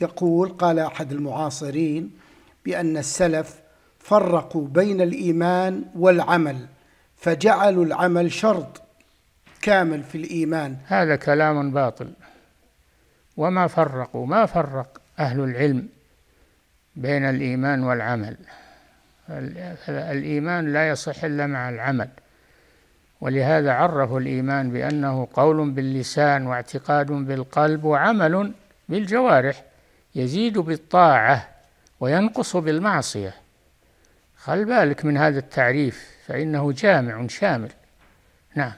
يقول قال أحد المعاصرين بأن السلف فرقوا بين الإيمان والعمل فجعلوا العمل شرط كامل في الإيمان هذا كلام باطل وما فرقوا ما فرق أهل العلم بين الإيمان والعمل الإيمان لا يصح إلا مع العمل ولهذا عرفوا الإيمان بأنه قول باللسان واعتقاد بالقلب وعمل بالجوارح يزيد بالطاعة وينقص بالمعصية خل بالك من هذا التعريف فإنه جامع شامل نعم